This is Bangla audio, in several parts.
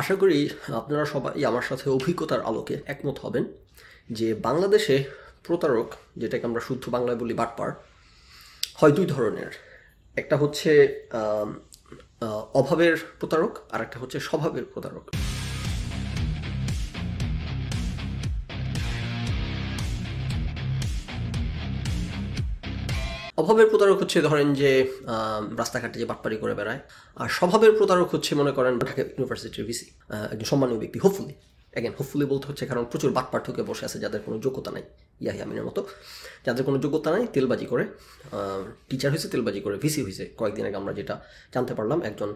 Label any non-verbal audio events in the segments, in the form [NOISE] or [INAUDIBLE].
আশা করি আপনারা সবাই আমার সাথে অভিজ্ঞতার আলোকে একমত হবেন যে বাংলাদেশে প্রতারক যেটাকে আমরা শুদ্ধ বাংলায় বলি বাটপার হয় দুই ধরনের একটা হচ্ছে অভাবের প্রতারক আর একটা হচ্ছে স্বভাবের প্রতারক অভাবের প্রতারক হচ্ছে ধরেন যে রাস্তাঘাটে যে বাটপাড়ি করে বেড়ায় আর স্বভাবের প্রতারক হচ্ছে মনে করেন ঢাকা ইউনিভার্সিটির ভিসি একজন সম্মানীয় ব্যক্তি হোপফুলি অ্যাগেন হোপফুলি বলতে হচ্ছে কারণ প্রচুর বাটপার ঠকে বসে আছে যাদের কোনো যোগ্যতা নাই ইয়াহি আমিনের মতো যাদের কোনো যোগ্যতা নাই তেলবাজি করে টিচার হয়েছে তেলবাজি করে ভিসি হয়েছে কয়েকদিন আগে আমরা যেটা জানতে পারলাম একজন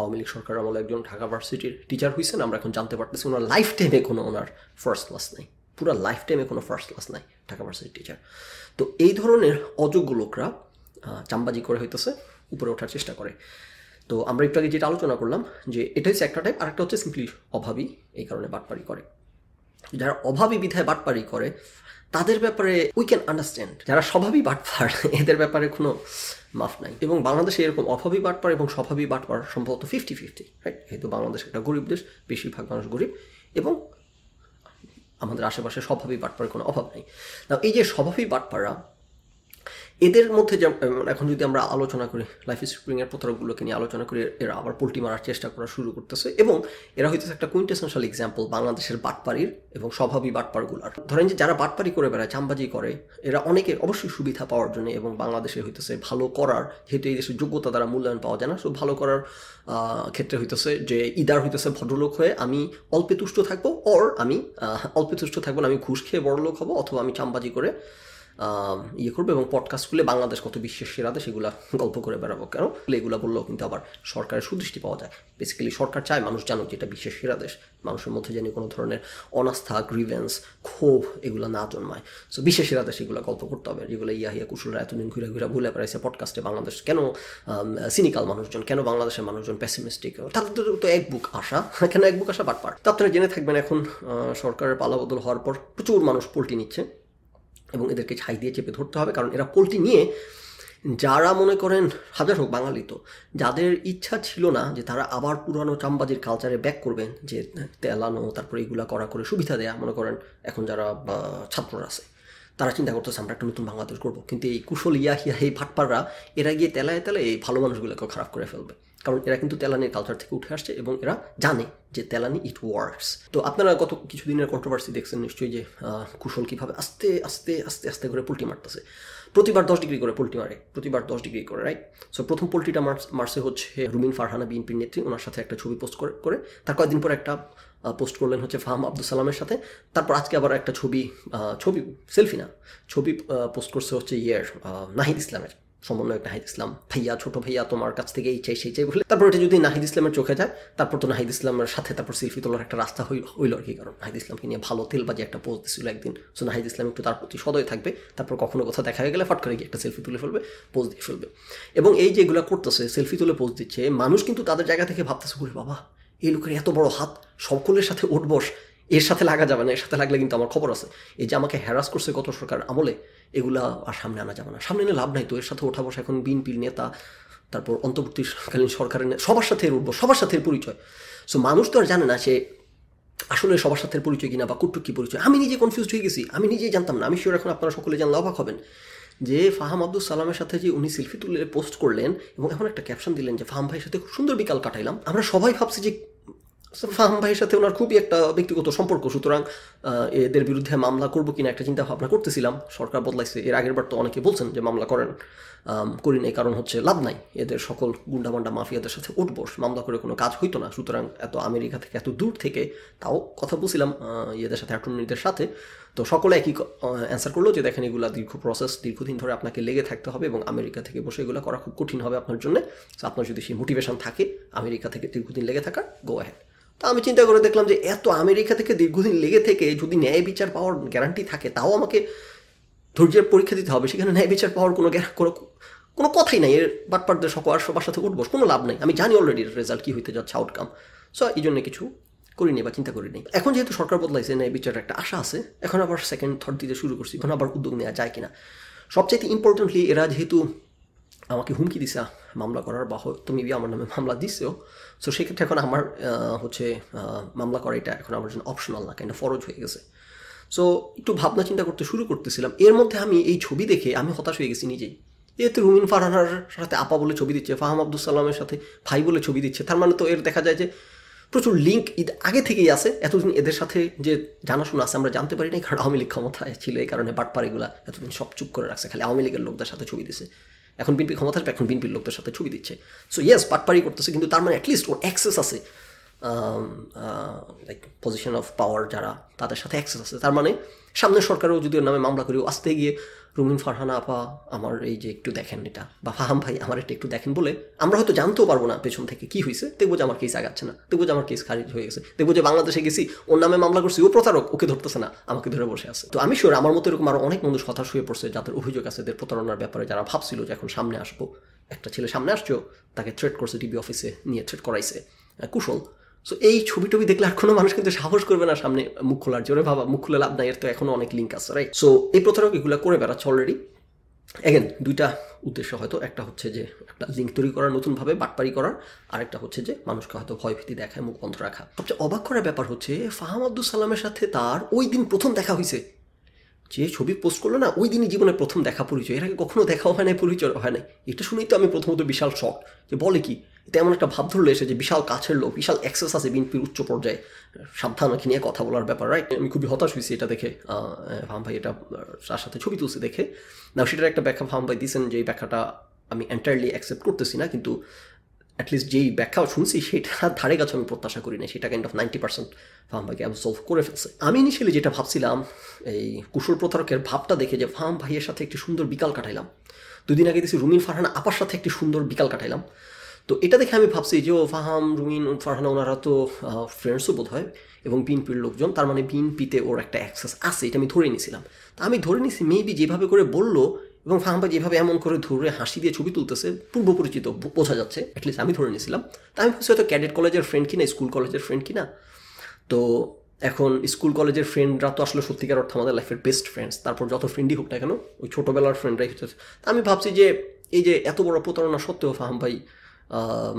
আওয়ামী লীগ সরকার আমলে একজন ঢাকা ভার্সিটির টিচার হয়েছেন আমরা এখন জানতে পারতেছি ওনার লাইফ টাইমে কোনো ওনার ফার্স্ট ক্লাস নেই পুরো লাইফ টাইমে কোনো ফার্স্ট ক্লাস নাই ঢাকা ভার্সিটির টিচার তো এই ধরনের অযোগ্য লোকরা চাম্বাজি করে হইতেছে উপরে ওঠার চেষ্টা করে তো আমরা একটু আগে যেটা আলোচনা করলাম যে এটা হচ্ছে একটা টাইপ আরেকটা হচ্ছে সিম্পলি অভাবী এই কারণে বাটপাড়ি করে যারা অভাবী বিধায় বাটপাড়ি করে তাদের ব্যাপারে উই ক্যান আন্ডারস্ট্যান্ড যারা স্বভাবই বাটপার এদের ব্যাপারে কোনো মাফ নাই এবং বাংলাদেশে এরকম অভাবী বাটপার এবং স্বভাবী বাটপার সম্ভবত ফিফটি ফিফটি রাইট যেহেতু বাংলাদেশ একটা গরিব দেশ বেশিরভাগ মানুষ গরিব এবং আমাদের আশেপাশে স্বভাবী বাটপার কোনো অভাব নেই তা এই যে স্বভাবী বাটপাড়া এদের মধ্যে যেমন এখন যদি আমরা আলোচনা করি লাইফ স্ট্রিপিংয়ের প্রতারকগুলোকে নিয়ে আলোচনা করি এরা আবার পোলট্রি মারার চেষ্টা করা শুরু করতেছে এবং এরা হইতেছে একটা কুইন্টেসেন্সিয়াল এক্সাম্পল বাংলাদেশের বাটপাড়ির এবং স্বভাবী বাটপাড়গুলার ধরেন যে যারা বাটপাড়ি করে বেড়ায় চাম্বাজি করে এরা অনেকে অবশ্যই সুবিধা পাওয়ার জন্য এবং বাংলাদেশে হইতেছে ভালো করার যেহেতু এই দেশের যোগ্যতা দ্বারা মূল্যায়ন পাওয়া যায় না সো ভালো করার ক্ষেত্রে হইতেছে যে ইদার হইতেছে ভদ্রলোক হয়ে আমি অল্পে তুষ্ট থাকবো অর আমি অল্পে তুষ্ট থাকবো না আমি ঘুষ খেয়ে বড়লোক হবো অথবা আমি চাম্বাজি করে ইয়ে করবো এবং পডকাস্ট খুলে বাংলাদেশ কত বিশ্বের সেরাতে সেগুলো গল্প করে বেড়াবো কেন এগুলো বললেও কিন্তু আবার সরকারের সুদৃষ্টি পাওয়া যায় বেসিক্যালি সরকার চায় মানুষ জানুক যে এটা বিশ্বের সেরা দেশ মানুষের মধ্যে যেন কোনো ধরনের অনাস্থা গ্রিভেন্স ক্ষোভ এগুলো না জন্মায় সো বিশ্বের সেরা দেশ এগুলো গল্প করতে হবে যেগুলো ইয়া হিয়া কুশলরা এতদিন ঘুরে ঘুরে ভুলে বেড়াইছে পডকাস্টে বাংলাদেশ কেন সিনিকাল মানুষজন কেন বাংলাদেশের মানুষজন প্যাসিমিস্টিক তাদের তো এক বুক আশা কেন এক বুক আশা বারবার তা আপনারা জেনে থাকবেন এখন সরকারের পালাবদল হওয়ার পর প্রচুর মানুষ পোল্টি নিচ্ছে এবং এদেরকে ছাই দিয়ে চেপে ধরতে হবে কারণ এরা পোলট্রি নিয়ে যারা মনে করেন হাজার হোক বাঙালি তো যাদের ইচ্ছা ছিল না যে তারা আবার পুরানো চামবাজির কালচারে ব্যাক করবেন যে তেলানো তারপরে এগুলো করা করে সুবিধা দেয়া মনে করেন এখন যারা ছাত্ররা আছে তারা চিন্তা করতেছে আমরা একটা নতুন বাংলাদেশ করবো কিন্তু এই কুশল ইয়া হিয়া এই ভাটপাররা এরা গিয়ে তেলায় তেলে এই ভালো মানুষগুলোকে খারাপ করে ফেলবে কারণ এরা কিন্তু তেলানির কালচার থেকে উঠে আসছে এবং এরা জানে যে তেলানি ইট ওয়ার্কস তো আপনারা গত কিছুদিনের কন্ট্রোভার্সি দেখছেন নিশ্চয়ই যে কুশল কীভাবে আস্তে আস্তে আস্তে আস্তে করে পোলট্রি মারতেছে প্রতিবার দশ ডিগ্রি করে পোলট্রি মারে প্রতিবার দশ ডিগ্রি করে রাইট সো প্রথম পোলট্রিটা মারছে হচ্ছে রুমিন ফারহানা বিএনপির নেত্রী ওনার সাথে একটা ছবি পোস্ট করে করে তার কয়েকদিন পর একটা পোস্ট করলেন হচ্ছে ফাহাম আব্দুল সালামের সাথে তারপর আজকে আবার একটা ছবি ছবি সেলফি না ছবি পোস্ট করছে হচ্ছে ইয়ের নাহিদ ইসলামের সমন্বয়ক নাহিদ ইসলাম ভাইয়া ছোট ভাইয়া তোমার কাছ থেকে এই চাই সেই চাই বলে তারপর এটা যদি নাহিদ ইসলামের চোখে যায় তারপর তো নাহিদ ইসলামের সাথে তারপর সেলফি তোলার একটা রাস্তা হইল আর কি কারণ নাহিদ ইসলামকে নিয়ে ভালো তেলবাজি একটা পোস্ট দিছিল একদিন সো নাহিদ ইসলাম একটু তার প্রতি সদয় থাকবে তারপর কখনো কোথাও দেখা হয়ে গেলে ফট করে গিয়ে একটা সেলফি তুলে ফেলবে পোস্ট দিয়ে ফেলবে এবং এই যেগুলো করতেছে সেলফি তুলে পোস্ট দিচ্ছে মানুষ কিন্তু তাদের জায়গা থেকে ভাবতেছে বলে বাবা এই লোকের এত বড় হাত সকলের সাথে উঠবস এর সাথে লাগা যাবে না এর সাথে লাগলে কিন্তু আমার খবর আছে এই যে আমাকে হ্যারাস করছে গত সরকার আমলে এগুলা আর সামনে আনা যাবে না সামনে এনে লাভ নাই তো এর সাথে ওঠা বসা এখন বিএনপির নেতা তারপর অন্তর্বর্তীকালীন সরকারের সবার সাথে উঠবো সবার সাথে পরিচয় সো মানুষ তো আর জানে না সে আসলে সবার সাথে পরিচয় কিনা বা কুটুক কী পরিচয় আমি নিজে কনফিউজ হয়ে গেছি আমি নিজেই জানতাম না আমি শিওর এখন আপনারা সকলে জানলে অবাক হবেন যে ফাহাম আব্দুল সালামের সাথে যে উনি সেলফি তুলে পোস্ট করলেন এবং এখন একটা ক্যাপশন দিলেন যে ফাহাম ভাইয়ের সাথে খুব সুন্দর বিকাল কাটাইলাম আমরা সবাই ভাবছি যে ফাহাম ভাইয়ের সাথে ওনার খুবই একটা ব্যক্তিগত সম্পর্ক সুতরাং এদের বিরুদ্ধে মামলা করবো কিনা একটা চিন্তা ভাবনা করতেছিলাম সরকার বদলাইছে এর আগের বার তো অনেকে বলছেন যে মামলা করেন করি নাই কারণ হচ্ছে লাভ নাই এদের সকল গুন্ডামান্ডা মাফিয়াদের সাথে উঠবোস মামলা করে কোনো কাজ হইতো না সুতরাং এত আমেরিকা থেকে এত দূর থেকে তাও কথা বলছিলাম এদের সাথে অ্যাটর্নিদের সাথে তো সকলে একই অ্যান্সার করলো যে দেখেন এগুলো দীর্ঘ প্রসেস দীর্ঘদিন ধরে আপনাকে লেগে থাকতে হবে এবং আমেরিকা থেকে বসে এগুলো করা খুব কঠিন হবে আপনার জন্য আপনার যদি সেই মোটিভেশন থাকে আমেরিকা থেকে দীর্ঘদিন লেগে থাকা গো অ্যাহেড তা আমি চিন্তা করে দেখলাম যে এত আমেরিকা থেকে দীর্ঘদিন লেগে থেকে যদি ন্যায় বিচার পাওয়ার গ্যারান্টি থাকে তাও আমাকে ধৈর্যের পরীক্ষা দিতে হবে সেখানে ন্যায় বিচার পাওয়ার কোনো কোনো কোনো কথাই নাই এর বাটপাটদের সকাল সবার সাথে উঠবস কোনো লাভ নাই আমি জানি অলরেডি রেজাল্ট কী হইতে যাচ্ছে আউটকাম সো এই জন্য কিছু করিনি বা চিন্তা করিনি এখন যেহেতু সরকার বদলাইছে ন্যায় বিচার একটা আশা আছে এখন আবার সেকেন্ড থার্ড দিতে শুরু করছি এখন আবার উদ্যোগ নেওয়া যায় কিনা সবচাইতে ইম্পর্টেন্টলি এরা যেহেতু আমাকে হুমকি দিছে মামলা করার বা তুমি আমার নামে মামলা দিছেও সো সেক্ষেত্রে এখন আমার হচ্ছে মামলা করা এটা এখন আমার জন্য অপশনাল না কেন ফরজ হয়ে গেছে সো একটু ভাবনা চিন্তা করতে শুরু করতেছিলাম এর মধ্যে আমি এই ছবি দেখে আমি হতাশ হয়ে গেছি নিজেই এতে রুমিন ফারহানার সাথে আপা বলে ছবি দিচ্ছে ফাহাম আব্দুল সালামের সাথে ভাই বলে ছবি দিচ্ছে তার মানে তো এর দেখা যায় যে প্রচুর লিঙ্ক আগে থেকেই আছে এতদিন এদের সাথে যে জানাশোনা আছে আমরা জানতে পারি না কারণ আওয়ামী লীগ ক্ষমতায় ছিল এই কারণে বাটপাড়িগুলো এতদিন সব চুপ করে রাখছে খালি আওয়ামী লীগের লোকদের সাথে ছবি দিছে এখন বিএনপি ক্ষমতা এখন বিএনপির লোকদের সাথে ছবি দিচ্ছে সো ইয়েস পাটপাড়ি করতেছে কিন্তু তার মানে অ্যাটলিস্ট ওর অ্যাক্সেস আছে লাইক পজিশন অফ পাওয়ার যারা তাদের সাথে অ্যাক্সেস আছে তার মানে সামনের সরকারও যদি নামে মামলা করি আসতে গিয়ে রুমিন ফারহানা আপা আমার এই যে একটু দেখেন এটা বা ফাহাম ভাই আমার এটা একটু দেখেন বলে আমরা হয়তো জানতেও পারবো না পেছন থেকে কি হয়েছে দেখবো যে আমার কেস আগাচ্ছে না দেখবো যে আমার কেস খারিজ হয়ে গেছে দেখবো যে বাংলাদেশে গেছি ওর নামে মামলা করছি ও প্রতারক ওকে ধরতেছে না আমাকে ধরে বসে আছে তো আমি শিওর আমার মতো এরকম আরও অনেক মানুষ হতাশ হয়ে পড়ছে যাদের অভিযোগ আছে এদের প্রতারণার ব্যাপারে যারা ভাবছিল যে এখন সামনে আসবো একটা ছেলে সামনে আসছো তাকে থ্রেট করছে টিভি অফিসে নিয়ে থ্রেট করাইছে কুশল সো এই ছবি টবি দেখলে আর কোনো মানুষ কিন্তু সাহস করবে না সামনে মুখ খোলার জন্য বাবা মুখ খুলে লাভ নাই এর তো এখনো অনেক লিঙ্ক আছে রাইট সো এই প্রতারক এগুলো করে বেড়াচ্ছে অলরেডি এগেন দুইটা উদ্দেশ্য হয়তো একটা হচ্ছে যে একটা লিঙ্ক তৈরি করার নতুনভাবে বাটপারি করার আরেকটা হচ্ছে যে মানুষকে হয়তো ভয় ভীতি দেখায় মুখ বন্ধ রাখা সবচেয়ে অবাক করার ব্যাপার হচ্ছে ফাহাম আব্দুল সালামের সাথে তার ওই দিন প্রথম দেখা হয়েছে যে ছবি পোস্ট করলো না ওই দিনই জীবনে প্রথম দেখা পরিচয় এর আগে কখনো দেখাও হয় না পরিচয় হয় না এটা শুনেই তো আমি প্রথমত বিশাল শখ যে বলে কি এটা এমন একটা ভাব ধরলো এসে যে বিশাল কাছের লোক বিশাল অ্যাক্সেস আছে বিএনপির উচ্চ পর্যায়ে সাবধান রাখি নিয়ে কথা বলার ব্যাপার রাইট আমি খুবই হতাশ হয়েছি এটা দেখে ভাম ভাই এটা তার সাথে ছবি তুলছে দেখে না সেটার একটা ব্যাখ্যা ভাম ভাই দিয়েছেন যে এই ব্যাখ্যাটা আমি এন্টায়ারলি অ্যাকসেপ্ট করতেছি না কিন্তু অ্যাটলিস্ট যেই ব্যাখ্যাও শুনছি সেটা ধারে গাছ আমি প্রত্যাশা করি না সেটা কাইন্ড অফ নাইনটি পার্সেন্ট ফার্ম ভাইকে সলভ করে ফেলছে আমি ইনিশিয়ালি যেটা ভাবছিলাম এই কুশল প্রতারকের ভাবটা দেখে যে ফাহাম ভাইয়ের সাথে একটি সুন্দর বিকাল কাটাইলাম দুদিন আগে দেখছি রুমিন ফারহান আপার সাথে একটি সুন্দর বিকাল কাটাইলাম তো এটা দেখে আমি ভাবছি যে ও ফাহাম রুমিন ফারহানা ওনারা তো ফ্রেন্ডসও বোধ হয় এবং পির লোকজন তার মানে পিতে ওর একটা অ্যাক্সেস আছে এটা আমি ধরে নিয়েছিলাম তা আমি ধরে নিছি মেবি যেভাবে করে বললো এবং ফাহাম্বাজ এভাবে এমন করে ধরে হাসি দিয়ে ছবি তুলতেছে পূর্বপরিচিত বোঝা যাচ্ছে অ্যাটলিস্ট আমি ধরে নিয়েছিলাম তা আমি ভাবছি হয়তো ক্যাডেট কলেজের ফ্রেন্ড কিনা স্কুল কলেজের ফ্রেন্ড কিনা তো এখন স্কুল কলেজের ফ্রেন্ডরা তো আসলে সত্যিকার অর্থ আমাদের লাইফের বেস্ট ফ্রেন্ডস তারপর যত ফ্রেন্ডই হোক না কেন ওই ছোটোবেলার ফ্রেন্ডরাই হচ্ছে তা আমি ভাবছি যে এই যে এত বড় প্রতারণা সত্ত্বেও ফাহাম ভাই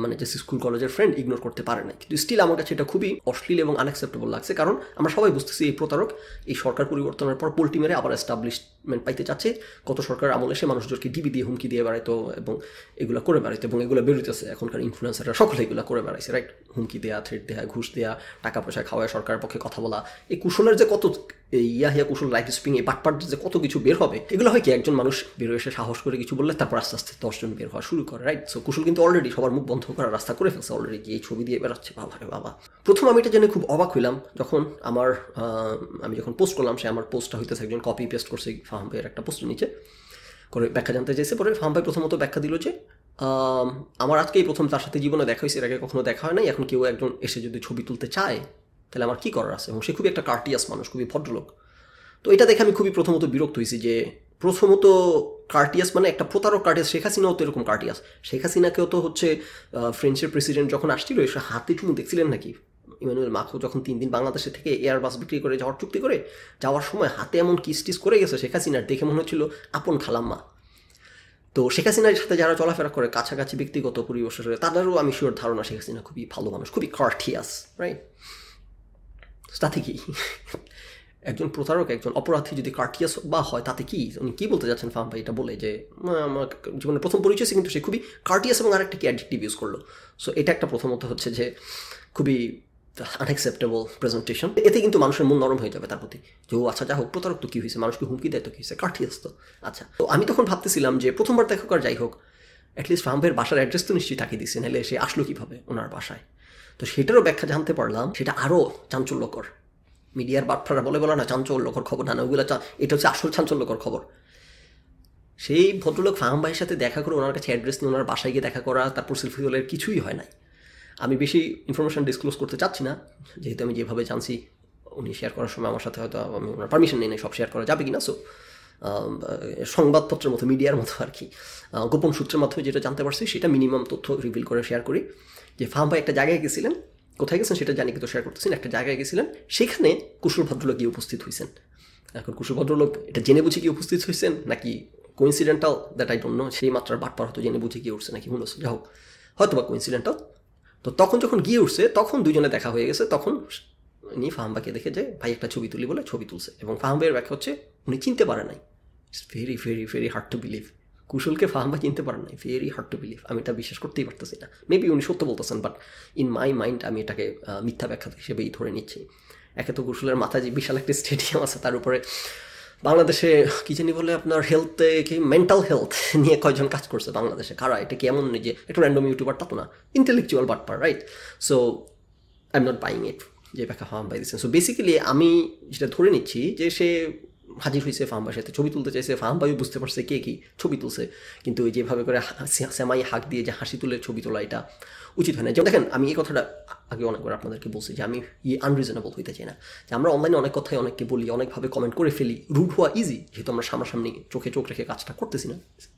মানে যে স্কুল কলেজের ফ্রেন্ড ইগনোর করতে পারে না কিন্তু স্টিল আমার কাছে এটা খুবই অশ্লীল এবং আনএক্সেপ্টেবল লাগছে কারণ আমরা সবাই বুঝতেছি এই প্রতারক এই সরকার পরিবর্তনের পর পোল্টি মেরে আবার এস্টাবলিশ মানে পাইতে চাচ্ছে কত সরকার আমলে সে মানুষজনকে ডিবি দিয়ে হুমকি দিয়ে বেড়াইতো এবং এগুলো করে বেড়াইতো এবং এগুলো বেরোতেছে এখনকার ইনফ্লুয়েন্সাররা সকলে এগুলো করে বেড়াইছে রাইট হুমকি দেয়া থ্রেট দেয়া ঘুষ দেয়া টাকা পয়সা খাওয়া সরকার পক্ষে কথা বলা এই কুশলের যে কত ইয়া হিয়া কুশল লাইফ স্পিং এই পাটপাট যে কত কিছু বের হবে এগুলো হয় কি একজন মানুষ বেরো এসে সাহস করে কিছু বললে তারপর আস্তে আস্তে দশজন বের হওয়া শুরু করে রাইট সো কুশল কিন্তু অলরেডি সবার মুখ বন্ধ করার রাস্তা করে ফেলছে অলরেডি গিয়ে ছবি দিয়ে বেরোচ্ছে বাবা রে বাবা প্রথম আমি এটা জেনে খুব অবাক হইলাম যখন আমার আমি যখন পোস্ট করলাম সে আমার পোস্টটা হইতেছে একজন কপি পেস্ট করছে ফাহাম ভাইয়ের একটা পোস্টের নিচে করে ব্যাখ্যা জানতে চাইছে পরে ফাহাম ভাই প্রথমত ব্যাখ্যা দিল যে আমার আজকেই প্রথম তার সাথে জীবনে দেখা হয়েছে এর আগে কখনো দেখা হয় নাই এখন কেউ একজন এসে যদি ছবি তুলতে চায় তাহলে আমার কী করার আছে এবং সে খুবই একটা কার্টিয়াস মানুষ খুবই ভদ্রলোক তো এটা দেখে আমি খুবই প্রথমত বিরক্ত হয়েছি যে প্রথমত কার্টিয়াস মানে একটা প্রতারক কার্টিয়াস শেখ হাসিনাও তো এরকম কার্টিয়াস শেখ হাসিনাকেও তো হচ্ছে ফ্রেঞ্চের প্রেসিডেন্ট যখন আসছিল এসে হাতে চুমু দেখছিলেন নাকি ইমানুয়েল মাখো যখন তিন দিন বাংলাদেশে থেকে এয়ারবাস বিক্রি করে যাওয়ার চুক্তি করে যাওয়ার সময় হাতে এমন কিস্টিস করে গেছে শেখ হাসিনার দেখে মনে হচ্ছিল আপন খালাম্মা তো শেখ হাসিনার সাথে যারা চলাফেরা করে কাছাকাছি ব্যক্তিগত পরিবেশের তাদেরও আমি শিওর ধারণা শেখ হাসিনা খুবই ভালো মানুষ খুবই কার্থিয়াস রাইট তাতে কি একজন প্রতারক একজন অপরাধী যদি কার্টিয়াস বা হয় তাতে কি উনি কী বলতে যাচ্ছেন ফাম ভাই এটা বলে যে আমার জীবনের প্রথম পরিচয় সে কিন্তু সে খুবই কার্টিয়াস এবং আরেকটা কি অ্যাডিক্টিভ ইউজ করলো সো এটা একটা প্রথমত হচ্ছে যে খুবই আনএক্সেপ্টেবল প্রেজেন্টেশন এতে কিন্তু মানুষের মন নরম হয়ে যাবে তার প্রতি যে ও আচ্ছা যা হোক প্রতারক তো কী হয়েছে মানুষকে হুমকি দেয় তো কী হয়েছে কাঠি আসতো আচ্ছা তো আমি তখন ভাবতেছিলাম যে প্রথমবার দেখো আর যাই হোক অ্যাটলিস্ট ফার্মের বাসার অ্যাড্রেস তো নিশ্চয়ই তাকে দিচ্ছে নাহলে সে আসলো কীভাবে ওনার বাসায় তো সেটারও ব্যাখ্যা জানতে পারলাম সেটা আরও চাঞ্চল্যকর মিডিয়ার বাটফারা বলে বলা না চাঞ্চল্যকর খবর না না ওগুলো এটা হচ্ছে আসল চাঞ্চল্যকর খবর সেই ভদ্রলোক ফাহাম ভাইয়ের সাথে দেখা করে ওনার কাছে অ্যাড্রেস নিয়ে ওনার বাসায় গিয়ে দেখা করা তারপর সিলফিউলের কিছুই হয় নাই আমি বেশি ইনফরমেশান ডিসক্লোজ করতে চাচ্ছি না যেহেতু আমি যেভাবে জানছি উনি শেয়ার করার সময় আমার সাথে হয়তো আমি ওনার পারমিশন নিয়ে সব শেয়ার করা যাবে কি না সো সংবাদপত্রের মতো মিডিয়ার মতো আর কি গোপন সূত্রের মাধ্যমে যেটা জানতে পারছি সেটা মিনিমাম তথ্য রিভিল করে শেয়ার করি যে ফার্ম ভাই একটা জায়গায় গেছিলেন কোথায় গেছেন সেটা জানি কিন্তু শেয়ার করতেছেন একটা জায়গায় গেছিলেন সেখানে কুশল ভদ্রলোক গিয়ে উপস্থিত হয়েছেন এখন কুশল ভদ্রলোক এটা জেনে বুঝে গিয়ে উপস্থিত হয়েছেন নাকি coincidental that I don't know সেই মাত্রার বাটপার হয়তো জেনে বুঝে গিয়ে উঠছে নাকি হুলো যাই হোক হয়তো বা কোইন্সিডেন্টাল তো তখন যখন গিয়ে উঠছে তখন দুজনে দেখা হয়ে গেছে তখন উনি ফাহাম্বাকে দেখে যে ভাই একটা ছবি তুলি বলে ছবি তুলছে এবং ফাহাম্বের ব্যাখ্যা হচ্ছে উনি চিনতে পারে নাই it's very very very hard to believe কুশলকে ফাহাম্বা চিনতে পারে নাই ভেরি হার্ড টু বিলিভ আমি এটা বিশ্বাস করতেই পারতেছি না মেবি উনি সত্য বলতেছেন বাট ইন মাই মাইন্ড আমি এটাকে মিথ্যা ব্যাখ্যা হিসেবেই ধরে নিচ্ছি একে তো কুশলের মাথায় যে বিশাল একটা স্টেডিয়াম আছে তার উপরে বাংলাদেশে কি জানি বলে আপনার হেলথে কি মেন্টাল হেলথ [LAUGHS] নিয়ে কয়জন কাজ করছে বাংলাদেশে কারা এটা কি এমন যে একটু র্যান্ডম ইউটিউবার তা তো না ইন্টেলেকচুয়াল বাটপার right so I am not buying it যে ব্যাখ্যা হাম বাই দিচ্ছেন সো বেসিক্যালি আমি যেটা ধরে নিচ্ছি যে সে হাজির হয়েছে ফাহাম্বার সাথে ছবি তুলতে চাইছে ফাহাম্বাইও বুঝতে পারছে কে কি ছবি তুলছে কিন্তু ওই যেভাবে করে সেমাই হাঁক দিয়ে যে হাসি তুলে ছবি তোলা এটা উচিত হয় না যেমন দেখেন আমি এই কথাটা আগে অনেকবার আপনাদেরকে বলছি যে আমি ইয়ে আনরিজনেবল হইতে চাই না যে আমরা অনলাইনে অনেক কথাই অনেককে বলি অনেকভাবে কমেন্ট করে ফেলি রুড হওয়া ইজি যেহেতু আমরা সামনাসামনি চোখে চোখ রেখে কাজটা করতেছি না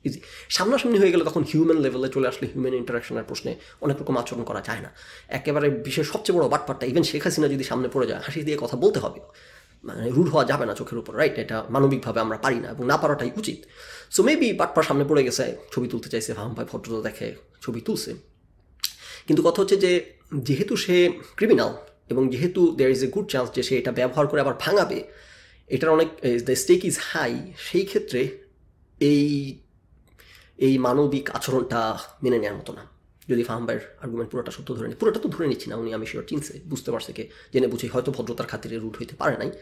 ইজি সামনাসামনি হয়ে গেলে তখন হিউম্যান লেভেলে চলে আসলে হিউম্যান ইন্টারাকশনের প্রশ্নে অনেক রকম আচরণ করা যায় না একেবারে বিশ্বের সবচেয়ে বড় বাটপাটটা ইভেন শেখ হাসিনা যদি সামনে পড়ে যায় হাসি দিয়ে কথা বলতে হবে মানে রুড হওয়া যাবে না চোখের উপর রাইট এটা মানবিকভাবে আমরা পারি না এবং না পারাটাই উচিত সো মেবি পাটপার সামনে পড়ে গেছে ছবি তুলতে চাইছে হাম ভাই ফটো দেখে ছবি তুলছে কিন্তু কথা হচ্ছে যে যেহেতু সে ক্রিমিনাল এবং যেহেতু there is a good chance যে সে এটা ব্যবহার করে আবার ভাঙাবে এটার অনেক দ্য স্টেক ইজ হাই সেই ক্ষেত্রে এই এই মানবিক আচরণটা মেনে নেওয়ার মতো না যদি ফাহাম আর্গুমেন্ট পুরোটা সত্য ধরে নিই পুরোটা তো ধরে নিচ্ছি না উনি আমি শিওর চিনছে বুঝতে পারছে কে জেনে বুঝে হয়তো ভদ্রতার খাতিরে রুট হইতে পারে নাই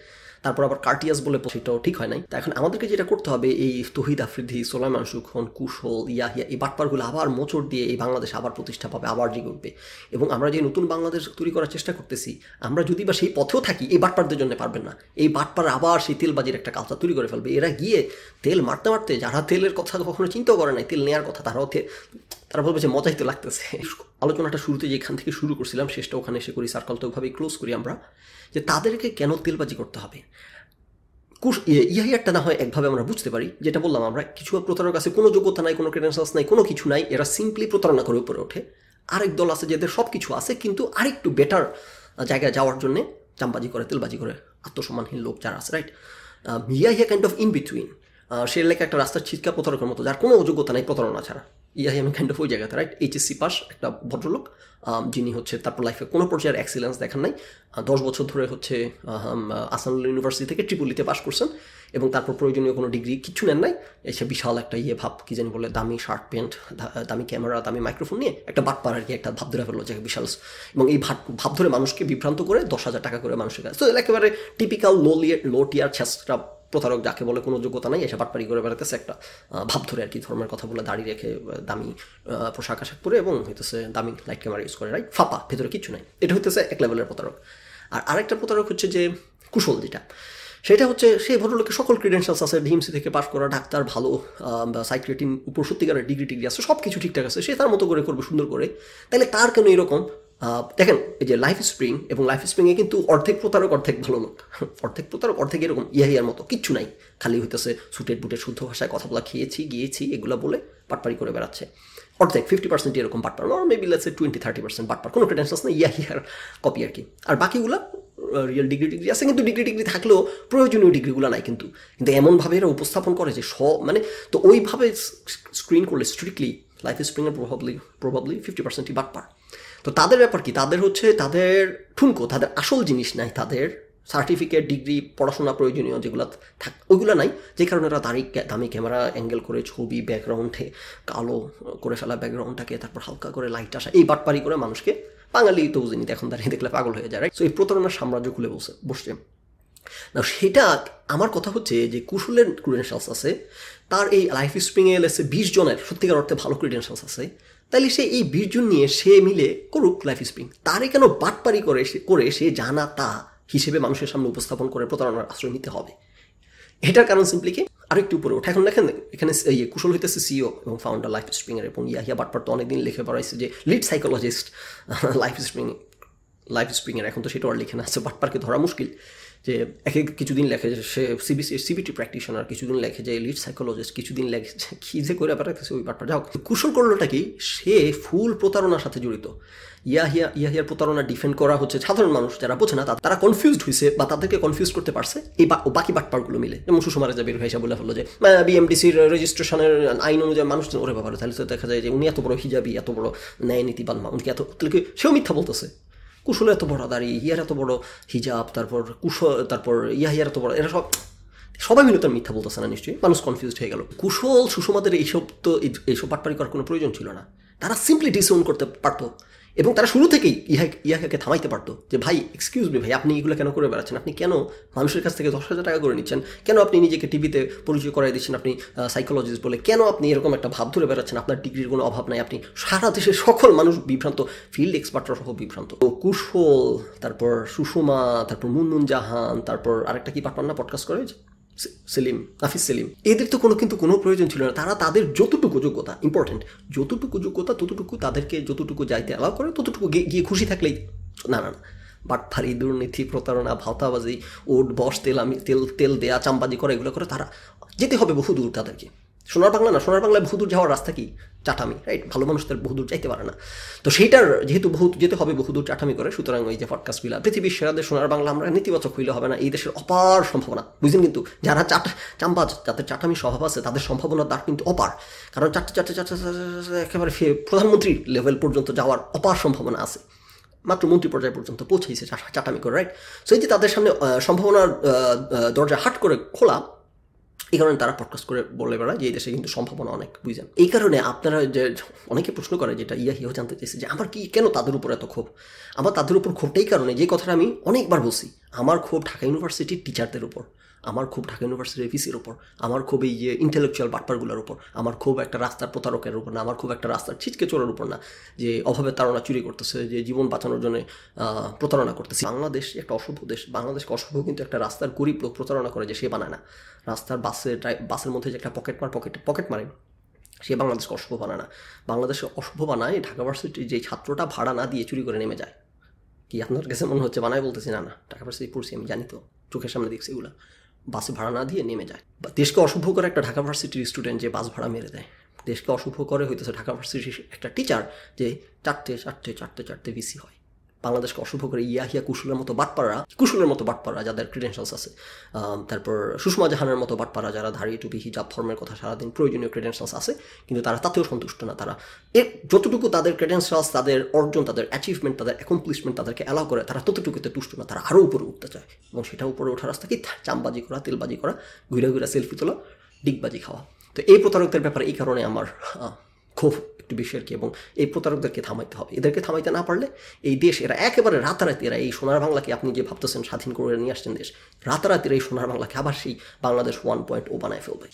তারপর আবার কার্টিয়াস বলে সেটাও ঠিক হয় নাই তা এখন আমাদেরকে যেটা করতে হবে এই তহিদ আফ্রিদি সোলাইমান সুখন কুশল ইয়াহিয়া এই বাটপারগুলো আবার মোচড় দিয়ে এই বাংলাদেশ আবার প্রতিষ্ঠা পাবে আবার জিগে উঠবে এবং আমরা যে নতুন বাংলাদেশ তৈরি করার চেষ্টা করতেছি আমরা যদি বা সেই পথেও থাকি এই বাটপারদের জন্য পারবেন না এই বাটপার আবার সেই তেলবাজির একটা কালচার তৈরি করে ফেলবে এরা গিয়ে তেল মারতে মারতে যারা তেলের কথা কখনো চিন্তাও করে নাই তেল নেওয়ার কথা তারাও তারা বলবে যে মজাই তো লাগতেছে আলোচনাটা শুরুতে যেখান থেকে শুরু করছিলাম শেষটা ওখানে এসে করি সার্কল তো ওভাবেই ক্লোজ করি আমরা যে তাদেরকে কেন তেলবাজি করতে হবে কুশ ইয়াহিয়ারটা না হয় একভাবে আমরা বুঝতে পারি যেটা বললাম আমরা কিছু প্রতারক আছে কোনো যোগ্যতা নাই কোনো ক্রেডেন্সাস নাই কোনো কিছু নাই এরা সিম্পলি প্রতারণা করে উপরে ওঠে আরেক দল আছে যাদের সব কিছু আছে কিন্তু আরেকটু বেটার জায়গায় যাওয়ার জন্য চামবাজি করে তেলবাজি করে আত্মসম্মানহীন লোক যারা আছে right Yahya kind of in between সে লেখা একটা রাস্তার ছিটকা প্রতারকের মতো যার কোনো যোগ্যতা নাই প্রতারণা ছাড়া ইয়াহিয়া আমি কাইন্ড অফ ওই জায়গাতে রাইট এইচএসসি পাস একটা ভদ্রলোক যিনি হচ্ছে তারপর লাইফে কোনো পর্যায়ের অ্যাক্সিলেন্স দেখান নাই দশ বছর ধরে হচ্ছে আসানুল ইউনিভার্সিটি থেকে ট্রিপুলিতে পাস করছেন এবং তারপর প্রয়োজনীয় কোনো ডিগ্রি কিছু নেন নাই এসে বিশাল একটা ইয়ে ভাব কি জানি বলে দামি শার্ট প্যান্ট দামি ক্যামেরা দামি মাইক্রোফোন নিয়ে একটা বাটপার আর কি একটা ভাব ধরে ফেললো যে বিশাল এবং এই ভাব ভাব ধরে মানুষকে বিভ্রান্ত করে দশ হাজার টাকা করে মানুষের কাছে তো একেবারে টিপিক্যাল লো লিয়ার লো টিয়ার ছ্যাসরা প্রতারক যাকে বলে কোনো যোগ্যতা নাই এসে পাটপাড়ি করে বেড়াতেছে একটা ভাব ধরে আর কি ধর্মের কথা বলে দাড়ি রেখে দামি পোশাক আশাক পরে এবং হইতেছে দামি লাইট ক্যামেরা ইউজ করে রাই ফাপা ভেতরে কিছু নাই এটা হইতেছে এক লেভেলের প্রতারক আর আরেকটা প্রতারক হচ্ছে যে কুশল যেটা সেটা হচ্ছে সেই ভদ্রলোকের সকল ক্রিডেন্সিয়ালস আছে ভিএমসি থেকে পাশ করা ডাক্তার ভালো সাইক্রেটিন উপর সত্যিকারের ডিগ্রি টিগ্রি আছে সব কিছু ঠিকঠাক আছে সে তার মতো করে করবে সুন্দর করে তাহলে তার কেন এরকম দেখেন এই যে লাইফ স্প্রিং এবং লাইফ স্প্রিংয়ে কিন্তু অর্ধেক প্রতারক অর্ধেক ভালো লোক অর্ধেক প্রতারক অর্ধেক এরকম ইয়াহিয়ার মতো কিচ্ছু নাই খালি হইতেছে সুটের বুটের শুদ্ধ ভাষায় কথা বলা খেয়েছি গিয়েছি এগুলো বলে পাটপাড়ি করে বেড়াচ্ছে অর্ধেক ফিফটি পার্সেন্ট এরকম বাটপার নর মেবি লাগছে টোয়েন্টি থার্টি পার্সেন্ট বাটপার কোনো টেনশন নেই ইয়াহিয়ার কপি আর কি আর বাকিগুলো রিয়েল ডিগ্রি ডিগ্রি আছে কিন্তু ডিগ্রি ডিগ্রি থাকলেও প্রয়োজনীয় ডিগ্রিগুলো নাই কিন্তু কিন্তু এমনভাবে এরা উপস্থাপন করে যে সব মানে তো ওইভাবে স্ক্রিন করলে স্ট্রিক্টলি লাইফ স্প্রিংয়ের প্রভাবলি প্রভাবলি ফিফটি পার্সেন্টই বাটপার তো তাদের ব্যাপার কি তাদের হচ্ছে তাদের ঠুনকো তাদের আসল জিনিস নাই তাদের সার্টিফিকেট ডিগ্রি পড়াশোনা প্রয়োজনীয় যেগুলো থাক ওইগুলো নাই যে কারণে ওরা দাঁড়ি দামি ক্যামেরা অ্যাঙ্গেল করে ছবি ব্যাকগ্রাউন্ডে কালো করে ফেলা ব্যাকগ্রাউন্ডটাকে তারপর হালকা করে লাইট আসা এই বাটপারি করে মানুষকে বাঙালি তো জিনিস এখন দাঁড়িয়ে দেখলে পাগল হয়ে যায় সো এই প্রতারণার সাম্রাজ্য খুলে বসে বসছে না সেটা আমার কথা হচ্ছে যে কুশলের ক্রিডেন্সিয়ালস আছে তার এই লাইফ স্প্রিংয়ে এলএসে বিশ জনের সত্যিকার অর্থে ভালো ক্রিডেন্সিয়ালস আছে তাহলে সে এই বীরজুন নিয়ে সে মিলে করুক লাইফ স্পিন তারে কেন বাটপারি করে সে করে সে জানা তা হিসেবে মানুষের সামনে উপস্থাপন করে প্রতারণার আশ্রয় নিতে হবে এটার কারণ সিম্পলি কি একটু উপরে ওঠা এখন দেখেন এখানে ইয়ে কুশল হইতেছে সিও এবং ফাউন্ডার লাইফ স্প্রিংয়ের এবং ইয়াহিয়া বাটপার তো অনেকদিন লিখে পড়াইছে যে lead psychologist Life Spring Life স্প্রিংয়ের এখন তো সেটা আর লিখে না আছে বাটপারকে ধরা মুশকিল যে এক এক কিছুদিন লেখে যে সে সিবিসি সিবিটি প্র্যাকটিশনার কিছুদিন লেখে যে লিড সাইকোলজিস্ট কিছুদিন লেখে [LAUGHS] কি যে করে ব্যাপারটা ওই পাঠটা যাও কুশল করলোটা কি সে ফুল প্রতারণার সাথে জড়িত ইয়াহিয়া ইয়াহিয়ার প্রতারণা ডিফেন্ড করা হচ্ছে সাধারণ মানুষ যারা বোঝে না তারা কনফিউজড হয়েছে বা তাদেরকে কনফিউজ করতে পারছে এই বাকি বাটপারগুলো মিলে যেমন সুষমা রেজা বের হয়ে বলে ফেললো যে বিএমডিসির রেজিস্ট্রেশনের আইন অনুযায়ী মানুষজন ওরে ব্যাপারে তাহলে তো দেখা যায় যে উনি এত বড় হিজাবি এত বড় ন্যায় নীতিবান উনি এত সেও মিথ্যা বলতেছে কুশল এত বড় দাঁড়িয়ে ইয়ার এত বড় হিজাব তারপর কুশল তারপর ইয়াহিয়ার এত বড় এরা সব সবাই মিলে তার মিথ্যা বলতেছে না নিশ্চয়ই মানুষ কনফিউজড হয়ে গেল কুশল সুষমাদের এইসব তো এইসব পাটপাড়ি করার কোনো প্রয়োজন ছিল না তারা সিম্পলি ডিসওন করতে পারতো এবং তারা শুরু থেকেই ইহা ইহাকে থামাইতে পারতো যে ভাই এক্সকিউজ মি ভাই আপনি এগুলো কেন করে বেড়াচ্ছেন আপনি কেন মানুষের কাছ থেকে দশ হাজার টাকা করে নিচ্ছেন কেন আপনি নিজেকে টিভিতে পরিচয় করাই দিচ্ছেন আপনি সাইকোলজিস্ট বলে কেন আপনি এরকম একটা ভাব ধরে বেড়াচ্ছেন আপনার ডিগ্রির কোনো অভাব নাই আপনি সারা দেশের সকল মানুষ বিভ্রান্ত ফিল্ড এক্সপার্টরা সহ বিভ্রান্ত কুশল তারপর সুষমা তারপর মুনমুন জাহান তারপর আরেকটা কি না পডকাস্ট করে সেলিম নাফিস সেলিম এদের তো কোনো কিন্তু কোনো প্রয়োজন ছিল না তারা তাদের যতটুকু যোগ্যতা ইম্পর্টেন্ট যতটুকু যোগ্যতা ততটুকু তাদেরকে যতটুকু যাইতে অ্যালাউ করে ততটুকু গিয়ে খুশি থাকলেই না না না বাটফারি দুর্নীতি প্রতারণা ভাওতাবাজি ওট বস তেল আমি তেল তেল দেয়া চাম্বাজি করা এগুলো করে তারা যেতে হবে বহু দূর তাদেরকে সোনার বাংলা না সোনার বাংলায় বহুদূর যাওয়ার রাস্তা কি চাটামি রাইট ভালো মানুষ তার বহুদূর যাইতে পারে না তো সেইটার যেহেতু বহু যেতে হবে বহুদূর চাটামি করে সুতরাং ওই যে পডকাস্টগুলো পৃথিবীর সেরাদের সোনার বাংলা আমরা নেতিবাচক হইলে হবে না এই দেশের অপার সম্ভাবনা বুঝলেন কিন্তু যারা চাটা চাম্পা যাদের চাটামি স্বভাব আছে তাদের সম্ভাবনা তার কিন্তু অপার কারণ চারটে চারটে চারটে একেবারে প্রধানমন্ত্রীর লেভেল পর্যন্ত যাওয়ার অপার সম্ভাবনা আছে মাত্র মন্ত্রী পর্যায় পর্যন্ত পৌঁছেছে চাটামি করে রাইট সো এই যে তাদের সামনে সম্ভাবনার দরজা হাট করে খোলা এই কারণে তারা প্রকাশ করে বলে বেড়ায় যে এই দেশে কিন্তু সম্ভাবনা অনেক বুঝেন এই কারণে আপনারা যে অনেকে প্রশ্ন করে যেটা ইয়া জানতে চাইছে যে আমার কি কেন তাদের উপর এত ক্ষোভ আমার তাদের উপর ক্ষোভটাই কারণে যে কথাটা আমি অনেকবার বলছি আমার ক্ষোভ ঢাকা ইউনিভার্সিটির টিচারদের উপর আমার খুব ঢাকা ইউনিভার্সিটির ভিসির উপর আমার খুব এই ইন্টেলেকচুয়াল বাটপারগুলোর উপর আমার খুব একটা রাস্তার প্রতারকের উপর না আমার খুব একটা রাস্তার ছিটকে চোরের উপর না যে অভাবে তারা চুরি করতেছে যে জীবন বাঁচানোর জন্য প্রতারণা করতেছে বাংলাদেশ একটা অসভ্য দেশ বাংলাদেশকে অসভ্য কিন্তু একটা রাস্তার গরিব লোক প্রতারণা করে যে সে বানায় না রাস্তার বাসের বাসের মধ্যে যে একটা পকেট মার পকেট পকেট মারে সে বাংলাদেশকে অশুভ বানায় না বাংলাদেশে অশুভ বানায় ঢাকা ইউনিভার্সিটির যে ছাত্রটা ভাড়া না দিয়ে চুরি করে নেমে যায় কি আপনার কাছে মনে হচ্ছে বানায় বলতেছি না না ঢাকা ইউনিভার্সিটি পড়ছি আমি জানি তো চোখের সামনে দেখছি এগুলো বাসে ভাড়া না দিয়ে নেমে যায় দেশকে অশুভ করে একটা ঢাকা ভার্সিটির স্টুডেন্ট যে বাস ভাড়া মেরে দেয় দেশকে অশুভ করে হইতেছে ঢাকা ভার্সিটির একটা টিচার যে চারটে চারটে চারটে চারটে বিসি হয় বাংলাদেশকে অশুভ করে ইয়াহিয়া কুশুলের মতো বাটপাড়া কুশুলের মতো বাটপাড়া যাদের ক্রিডেন্সিয়ালস আছে তারপর সুষমা জাহানের মতো বাটপাড়া যারা ধারি টুপি হিজাব ফর্মের কথা সারাদিন প্রয়োজনীয় ক্রিডেন্সিয়ালস আছে কিন্তু তারা তাতেও সন্তুষ্ট না তারা এর যতটুকু তাদের ক্রিডেন্সিয়ালস তাদের অর্জন তাদের অ্যাচিভমেন্ট তাদের অ্যাকমপ্লিশমেন্ট তাদেরকে অ্যালাউ করে তারা ততটুকুতে তুষ্ট না তারা আরও উপরে উঠতে চায় এবং সেটা উপরে ওঠার রাস্তা কি চামবাজি করা তেলবাজি করা ঘুরে ঘুরে সেলফি তোলা ডিগবাজি খাওয়া তো এই প্রতারকদের ব্যাপারে এই কারণে আমার ক্ষোভ একটু বেশি আর কি এবং এই প্রতারকদেরকে থামাইতে হবে এদেরকে থামাইতে না পারলে এই দেশ এরা একেবারে রাতারাতি এরা এই সোনার বাংলাকে আপনি যে ভাবতেছেন স্বাধীন করে নিয়ে আসছেন দেশ রাতারাতির এই সোনার বাংলাকে আবার সেই বাংলাদেশ ওয়ান পয়েন্ট ও বানায় ফেলবে